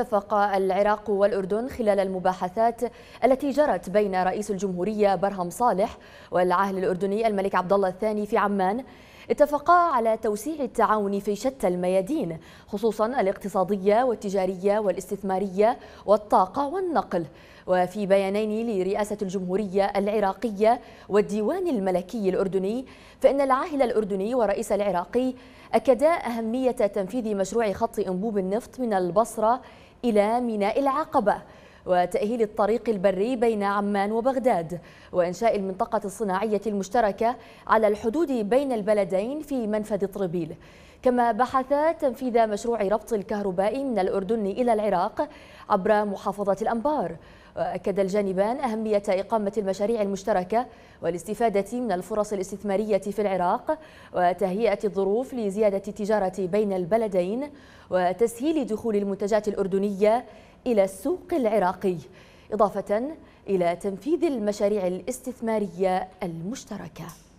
اتفق العراق والأردن خلال المباحثات التي جرت بين رئيس الجمهورية برهم صالح والعاهل الأردني الملك عبدالله الثاني في عمان اتفقا على توسيع التعاون في شتى الميادين خصوصا الاقتصادية والتجارية والاستثمارية والطاقة والنقل وفي بيانين لرئاسة الجمهورية العراقية والديوان الملكي الأردني فإن العاهل الأردني والرئيس العراقي أكدا أهمية تنفيذ مشروع خط أنبوب النفط من البصرة إلى ميناء العقبة وتأهيل الطريق البري بين عمان وبغداد وإنشاء المنطقة الصناعية المشتركة على الحدود بين البلدين في منفذ طربيل كما بحث تنفيذ مشروع ربط الكهرباء من الأردن إلى العراق عبر محافظة الأنبار وأكد الجانبان أهمية إقامة المشاريع المشتركة والاستفادة من الفرص الاستثمارية في العراق وتهيئة الظروف لزيادة التجارة بين البلدين وتسهيل دخول المنتجات الأردنية إلى السوق العراقي إضافة إلى تنفيذ المشاريع الاستثمارية المشتركة